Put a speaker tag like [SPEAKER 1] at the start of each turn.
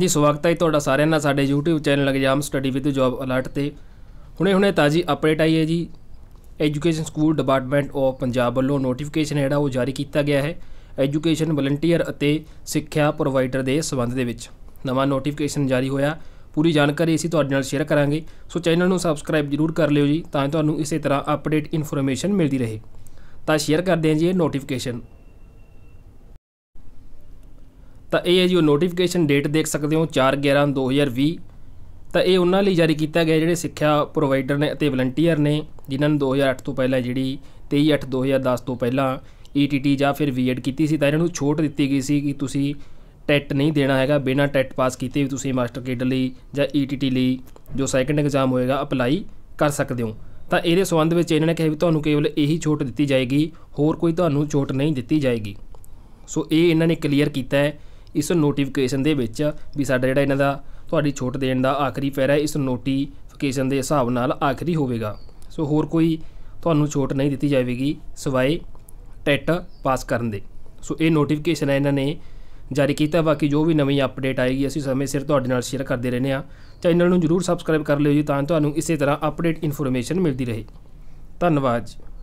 [SPEAKER 1] ਜੀ ਸਵਾਗਤ ਹੈ ਤੁਹਾਡਾ ਸਾਰਿਆਂ ਦਾ ਸਾਡੇ YouTube channel exam study with job alert ਤੇ ਹੁਣੇ-ਹੁਣੇ ਤਾਜੀ ਅਪਡੇਟ ਆਈ ਹੈ ਜੀ education school department of Punjab ਵੱਲੋਂ ਨੋਟੀਫਿਕੇਸ਼ਨ ਜਿਹੜਾ ਉਹ ਜਾਰੀ ਕੀਤਾ ਗਿਆ ਹੈ ਐਜੂਕੇਸ਼ਨ ਵਲੰਟੀਅਰ ਅਤੇ ਸਿੱਖਿਆ ਪ੍ਰੋਵਾਈਡਰ ਦੇ ਸਬੰਧ ਦੇ ਵਿੱਚ ਨਵਾਂ ਨੋਟੀਫਿਕੇਸ਼ਨ ਜਾਰੀ ਹੋਇਆ ਪੂਰੀ ਜਾਣਕਾਰੀ ਅਸੀਂ ਤੁਹਾਡੇ ਨਾਲ ਸ਼ੇਅਰ ਕਰਾਂਗੇ ਸੋ ਚੈਨਲ ਨੂੰ ਸਬਸਕ੍ਰਾਈਬ ਜ਼ਰੂਰ ਕਰ ਲਿਓ ਜੀ ਤਾਂ ਤੁਹਾਨੂੰ ਇਸੇ ਤਰ੍ਹਾਂ ਅਪਡੇਟ ਇਨਫੋਰਮੇਸ਼ਨ ਮਿਲਦੀ ਰਹੇ ਤਾਂ ਸ਼ੇਅਰ ਕਰਦੇ ਹਾਂ ਜੀ ਇਹ ਨੋਟੀਫਿਕੇਸ਼ਨ ਤਾਂ ਇਹ ਹੈ ਜੀ ਉਹ ਨੋਟੀਫਿਕੇਸ਼ਨ ਡੇਟ ਦੇਖ ਸਕਦੇ ਹੋ 4/11/2020 ਤਾਂ ਇਹ ਉਹਨਾਂ ਲਈ ਜਾਰੀ ਕੀਤਾ ਗਿਆ ਜਿਹੜੇ ਸਿੱਖਿਆ ਪ੍ਰੋਵਾਈਡਰ ਨੇ ਅਤੇ ਵਲੰਟੀਅਰ ਨੇ ਜਿਨ੍ਹਾਂ ਨੇ 2008 ਤੋਂ ਪਹਿਲਾਂ ਜਿਹੜੀ 23/8/2010 ਤੋਂ ਪਹਿਲਾਂ ETT ਜਾਂ ਫਿਰ VED ਕੀਤੀ ਸੀ ਤਾਂ ਇਹਨਾਂ ਨੂੰ ਛੋਟ ਦਿੱਤੀ ਗਈ ਸੀ ਕਿ ਤੁਸੀਂ ਟੈਟ ਨਹੀਂ ਦੇਣਾ ਹੈਗਾ ਬਿਨਾਂ ਟੈਟ ਪਾਸ ਕੀਤੇ ਵੀ ਤੁਸੀਂ ਮਾਸਟਰ ਕੇਡਰ ਲਈ ਜਾਂ ETT ਲਈ ਜੋ ਸੈਕੰਡ ਐਗਜ਼ਾਮ ਹੋਏਗਾ ਅਪਲਾਈ ਕਰ ਸਕਦੇ ਹੋ ਤਾਂ ਇਹਦੇ ਸਬੰਧ ਵਿੱਚ ਇਹਨਾਂ ਨੇ ਕਿਹਾ ਵੀ ਤੁਹਾਨੂੰ ਕੇਵਲ ਇਹੀ ਛੋਟ ਦਿੱਤੀ ਜਾਏਗੀ ਹੋਰ ਕੋਈ ਤੁਹਾਨੂੰ ਛੋਟ ਨਹੀਂ ਦਿੱਤੀ ਜਾਏਗੀ ਸੋ ਇਹ ਇਹਨਾਂ ਨੇ ਕਲੀਅਰ ਕੀਤਾ ਹੈ ਇਸ ਨੋਟੀਫਿਕੇਸ਼ਨ ਦੇ ਵਿੱਚ ਵੀ ਸਾਡਾ ਜਿਹੜਾ ਇਹਨਾਂ ਦਾ ਤੁਹਾਡੀ ਛੋਟ ਦੇਣ ਦਾ ਆਖਰੀ ਪੈਰਾ ਇਸ ਨੋਟੀਫਿਕੇਸ਼ਨ ਦੇ ਹਿਸਾਬ ਨਾਲ ਆਖਰੀ ਹੋਵੇਗਾ ਸੋ ਹੋਰ ਕੋਈ ਤੁਹਾਨੂੰ ਛੋਟ ਨਹੀਂ ਦਿੱਤੀ ਜਾਵੇਗੀ ਸਿਵਾਏ ਟੈਟ ਪਾਸ ਕਰਨ ਦੇ ਸੋ ਇਹ ਨੋਟੀਫਿਕੇਸ਼ਨ ਹੈ ਇਹਨਾਂ ਨੇ ਜਾਰੀ ਕੀਤਾ ਬਾਕੀ ਜੋ ਵੀ ਨਵੀਂ ਅਪਡੇਟ ਆਏਗੀ ਅਸੀਂ ਸਮੇਂ ਸਿਰ ਤੁਹਾਡੇ ਨਾਲ ਸ਼ੇਅਰ ਕਰਦੇ ਰਹਿੰਦੇ ਆ ਚੈਨਲ ਨੂੰ ਜਰੂਰ ਸਬਸਕ੍ਰਾਈਬ ਕਰ ਲਿਓ ਜੀ ਤਾਂ ਤੁਹਾਨੂੰ ਇਸੇ ਤਰ੍ਹਾਂ ਅਪਡੇਟ ਇਨਫੋਰਮੇਸ਼ਨ ਮਿਲਦੀ ਰਹੇ ਧੰਨਵਾਦ